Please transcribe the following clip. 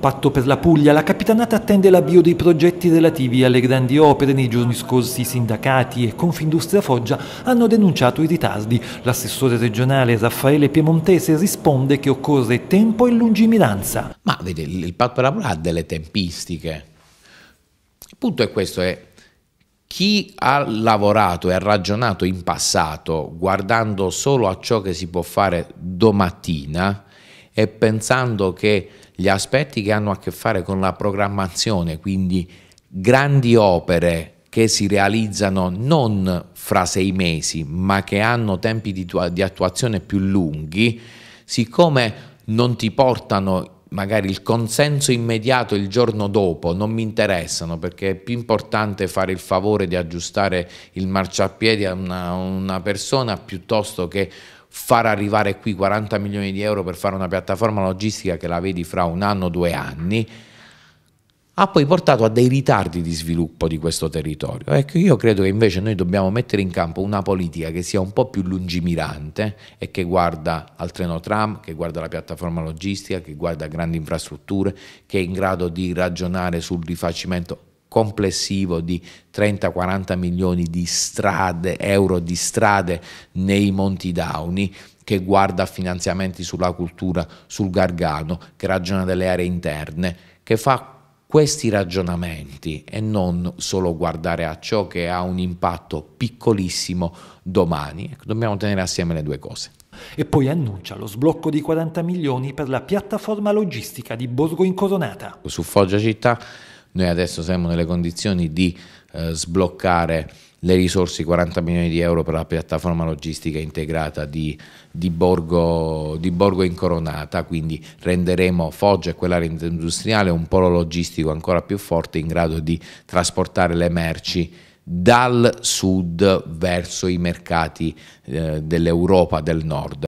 Patto per la Puglia, la capitanata attende l'avvio dei progetti relativi alle grandi opere. Nei giorni scorsi sindacati e Confindustria Foggia hanno denunciato i ritardi. L'assessore regionale Raffaele Piemontese risponde che occorre tempo e lungimiranza. Ma vedi, il Patto per la Puglia ha delle tempistiche. Il punto è questo, è chi ha lavorato e ha ragionato in passato guardando solo a ciò che si può fare domattina e pensando che gli aspetti che hanno a che fare con la programmazione, quindi grandi opere che si realizzano non fra sei mesi, ma che hanno tempi di, di attuazione più lunghi, siccome non ti portano magari il consenso immediato il giorno dopo non mi interessano perché è più importante fare il favore di aggiustare il marciapiede a una, una persona piuttosto che far arrivare qui 40 milioni di euro per fare una piattaforma logistica che la vedi fra un anno o due anni, ha poi portato a dei ritardi di sviluppo di questo territorio. Ecco, io credo che invece noi dobbiamo mettere in campo una politica che sia un po' più lungimirante e che guarda al treno tram, che guarda alla piattaforma logistica, che guarda a grandi infrastrutture, che è in grado di ragionare sul rifacimento complessivo di 30-40 milioni di strade, euro di strade nei Monti Dauni che guarda finanziamenti sulla cultura, sul Gargano, che ragiona delle aree interne, che fa questi ragionamenti e non solo guardare a ciò che ha un impatto piccolissimo domani. Ecco, dobbiamo tenere assieme le due cose. E poi annuncia lo sblocco di 40 milioni per la piattaforma logistica di Borgo Incoronata. Su Foggia Città noi adesso siamo nelle condizioni di eh, sbloccare le risorse, 40 milioni di euro per la piattaforma logistica integrata di, di, Borgo, di Borgo Incoronata, quindi renderemo Foggia e quell'area industriale un polo logistico ancora più forte in grado di trasportare le merci dal sud verso i mercati eh, dell'Europa del nord.